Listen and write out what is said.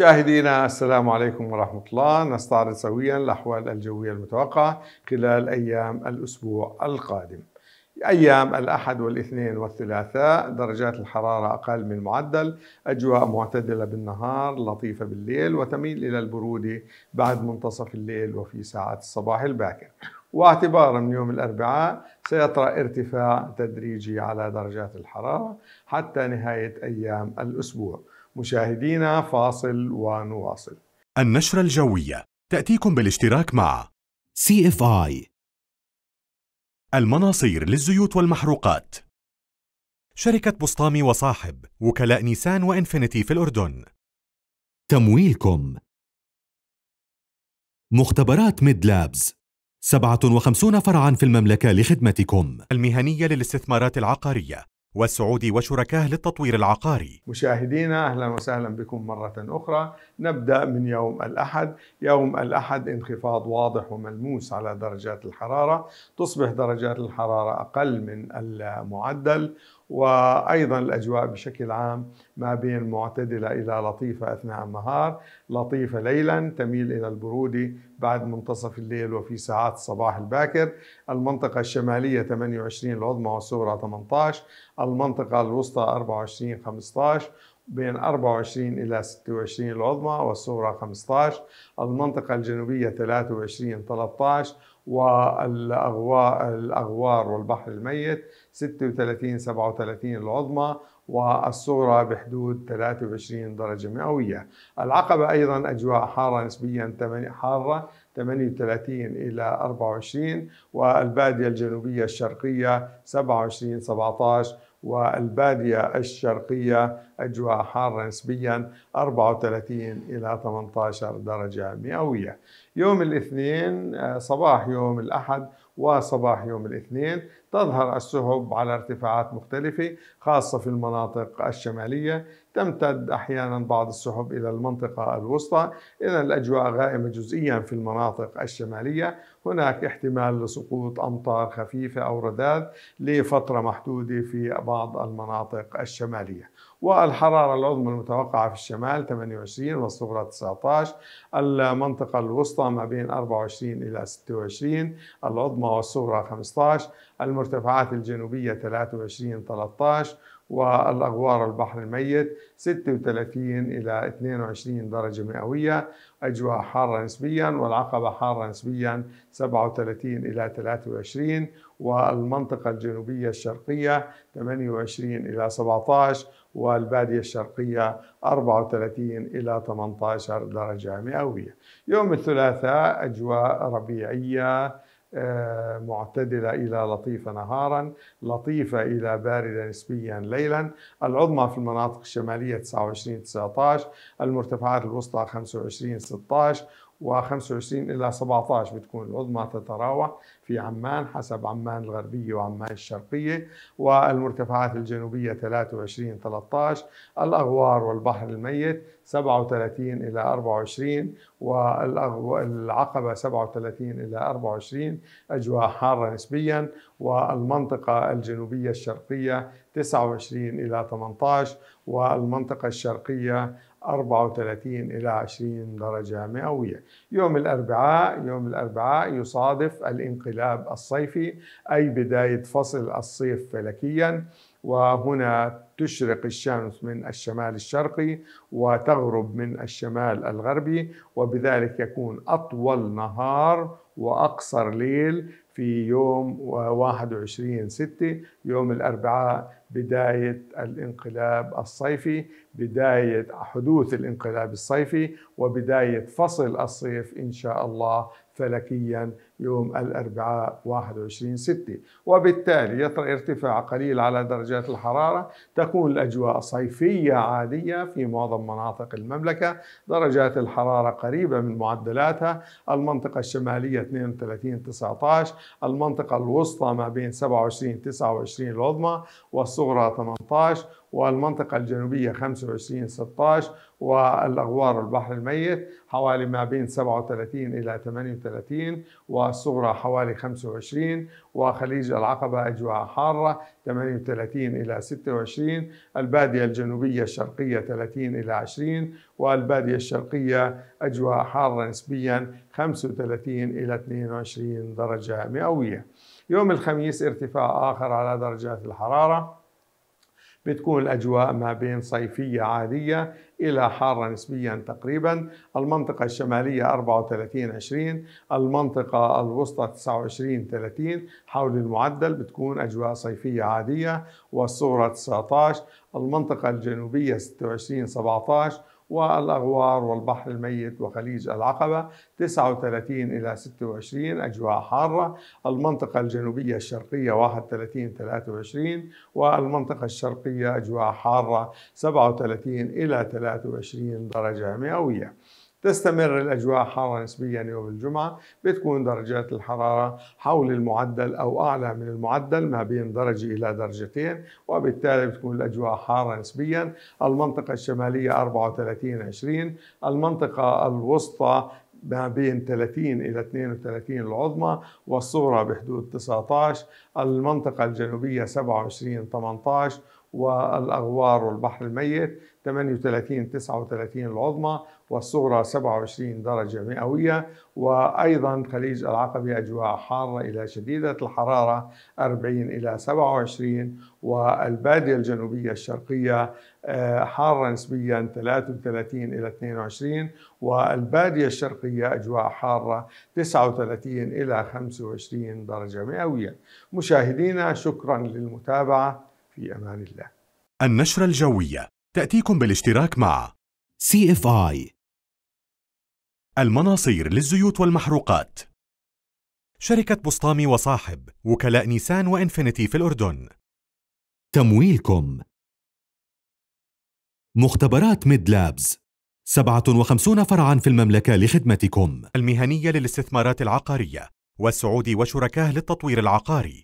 مشاهدينا السلام عليكم ورحمة الله نستعرض سويا الأحوال الجوية المتوقعة خلال أيام الأسبوع القادم أيام الأحد والاثنين والثلاثاء درجات الحرارة أقل من المعدل أجواء معتدلة بالنهار لطيفة بالليل وتميل إلى البرودة بعد منتصف الليل وفي ساعات الصباح الباكر واعتبارا من يوم الأربعاء سيطرأ ارتفاع تدريجي على درجات الحرارة حتى نهاية أيام الأسبوع مشاهدينا فاصل ونواصل النشرة الجوية تأتيكم بالاشتراك مع سي اف اي المناصير للزيوت والمحروقات شركة بسطامي وصاحب وكلاء نيسان وإنفينيتي في الأردن تمويلكم مختبرات ميد لابز 57 فرعا في المملكة لخدمتكم المهنية للاستثمارات العقارية والسعود وشركاه للتطوير العقاري مشاهدينا أهلا وسهلا بكم مرة أخرى نبدأ من يوم الأحد يوم الأحد انخفاض واضح وملموس على درجات الحرارة تصبح درجات الحرارة أقل من المعدل وأيضا الأجواء بشكل عام ما بين معتدلة إلى لطيفة أثناء النهار لطيفة ليلا تميل إلى البرودة بعد منتصف الليل وفي ساعات الصباح الباكر المنطقة الشمالية 28 العظمى والصغرى 18 المنطقة الوسطى 24 15 بين 24 إلى 26 العظمى والصغرى 15 المنطقة الجنوبية 23 13 والأغوار, الأغوار والبحر الميت 36 37 العظمى والصغرى بحدود 23 درجة مئوية العقبة أيضا أجواء حارة نسبيا حارة 38 إلى 24 والبادية الجنوبية الشرقية 27 17 والبادية الشرقية أجواء حارة نسبيا 34 إلى 18 درجة مئوية يوم الاثنين آه، صباح يوم الأحد وصباح يوم الاثنين تظهر السحب على ارتفاعات مختلفة خاصة في المناطق الشمالية تمتد أحيانا بعض السحب إلى المنطقة الوسطى إذا الأجواء غائمة جزئيا في المناطق الشمالية هناك احتمال لسقوط أمطار خفيفة أو رذاذ لفترة محدودة في بعض المناطق الشمالية والحرارة العظمى المتوقعة في الشمال 28 والصغرى 19 المنطقة الوسطى ما بين 24 إلى 26 العظمى والصغرى 15 المرتفعات الجنوبية 23 13 والأغوار البحر الميت 36 إلى 22 درجة مئوية أجواء حارة نسبيا والعقبة حارة نسبيا 37 إلى 23 والمنطقة الجنوبية الشرقية 28 إلى 17 والبادية الشرقية 34 إلى 18 درجة مئوية يوم الثلاثاء أجواء ربيعية آه، معتدلة إلى لطيفة نهارا لطيفة إلى باردة نسبيا ليلا العظمى في المناطق الشمالية 29-19 المرتفعات الوسطى 25-16 و25 إلى 17 بتكون العظمى تتراوح في عمان حسب عمان الغربية وعمان الشرقية والمرتفعات الجنوبية 23 13 الأغوار والبحر الميت 37 إلى 24 والعقبة 37 إلى 24 أجواء حارة نسبيا والمنطقة الجنوبية الشرقية 29 إلى 18 والمنطقة الشرقية 34 إلى 20 درجة مئوية يوم الأربعاء يوم الأربعاء يصادف الانقلاب الصيفي أي بداية فصل الصيف فلكياً وهنا تشرق الشمس من الشمال الشرقي وتغرب من الشمال الغربي وبذلك يكون أطول نهار وأقصر ليل في يوم 21 6 يوم الأربعاء بداية الانقلاب الصيفي بداية حدوث الانقلاب الصيفي وبداية فصل الصيف إن شاء الله فلكيا يوم الأربعاء 21 6 وبالتالي يطرأ ارتفاع قليل على درجات الحرارة تكون الأجواء صيفية عادية في معظم مناطق المملكة درجات الحرارة قريبة من معدلاتها المنطقة الشمالية 32 19 المنطقة الوسطى ما بين 27 29 العظمى والصغرى 18 والمنطقة الجنوبية 25 16 والأغوار البحر الميت حوالي ما بين 37 إلى 38 و الصغرى حوالي 25 وخليج العقبة أجواء حارة 38 إلى 26 البادية الجنوبية الشرقية 30 إلى 20 والبادية الشرقية أجواء حارة نسبيا 35 إلى 22 درجة مئوية يوم الخميس ارتفاع آخر على درجات الحرارة بتكون الأجواء ما بين صيفية عادية إلى حارة نسبيا تقريبا المنطقة الشمالية 34 20 المنطقة الوسطى 29 30 حول المعدل بتكون أجواء صيفية عادية والصورة 19 المنطقة الجنوبية 26 17 والأغوار والبحر الميت وخليج العقبة 39 إلى 26 أجواء حارة المنطقة الجنوبية الشرقية 31 23 والمنطقة الشرقية أجواء حارة 37 إلى 23 درجة مئوية تستمر الأجواء حارة نسبيا يوم الجمعة بتكون درجات الحرارة حول المعدل أو أعلى من المعدل ما بين درجة إلى درجتين وبالتالي بتكون الأجواء حارة نسبيا المنطقة الشمالية 34 20 المنطقة الوسطى ما بين 30 إلى 32 العظمى والصغرى بحدود 19 المنطقة الجنوبية 27 18 والأغوار والبحر الميت 38 39 العظمى والصغرى 27 درجة مئوية وأيضا خليج العقبة أجواء حارة إلى شديدة الحرارة 40 إلى 27 والبادية الجنوبية الشرقية آه، حارة نسبيا 33 إلى 22 والبادية الشرقية أجواء حارة 39 إلى 25 درجة مئوية مشاهدينا شكرا للمتابعة في أمان الله النشرة الجوية تأتيكم بالاشتراك مع CFI المناصير للزيوت والمحروقات شركة بسطامي وصاحب وكلاء نيسان وإنفينيتي في الأردن تمويلكم مختبرات ميد لابز 57 فرعا في المملكة لخدمتكم المهنية للاستثمارات العقارية والسعودي وشركاه للتطوير العقاري